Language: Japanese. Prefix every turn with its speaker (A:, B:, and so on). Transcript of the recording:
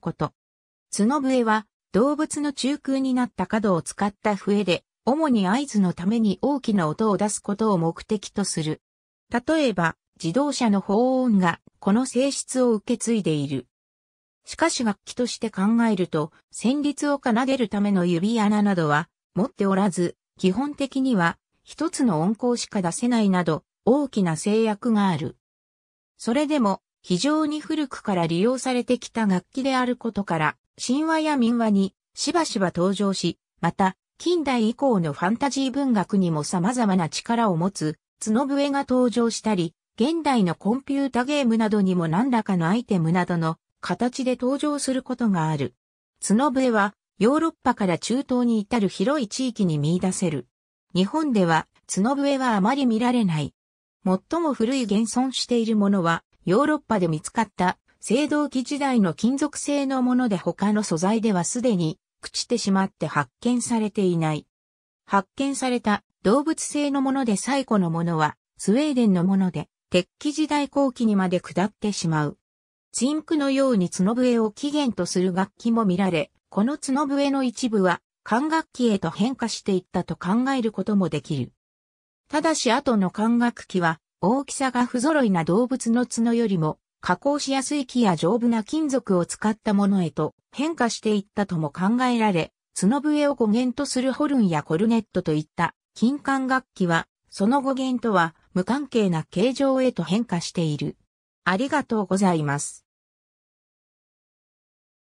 A: こと。角笛は動物の中空になった角を使った笛で、主に合図のために大きな音を出すことを目的とする。例えば、自動車の保音がこの性質を受け継いでいる。しかし楽器として考えると、旋律を奏でるための指穴などは持っておらず、基本的には一つの音高しか出せないなど大きな制約がある。それでも非常に古くから利用されてきた楽器であることから、神話や民話にしばしば登場し、また、近代以降のファンタジー文学にも様々な力を持つ、角笛が登場したり、現代のコンピュータゲームなどにも何らかのアイテムなどの形で登場することがある。角笛はヨーロッパから中東に至る広い地域に見出せる。日本では角笛はあまり見られない。最も古い現存しているものはヨーロッパで見つかった青銅器時代の金属製のもので他の素材ではすでに朽ちてしまって発見されていない。発見された動物性のもので最古のものはスウェーデンのもので鉄器時代後期にまで下ってしまう。チンクのように角笛を起源とする楽器も見られ、この角笛の一部は管楽器へと変化していったと考えることもできる。ただし後の管楽器は大きさが不揃いな動物の角よりも、加工しやすい木や丈夫な金属を使ったものへと変化していったとも考えられ、角笛を語源とするホルンやコルネットといった金管楽器は、その語源とは無関係な形状へと変化している。ありがとうございます。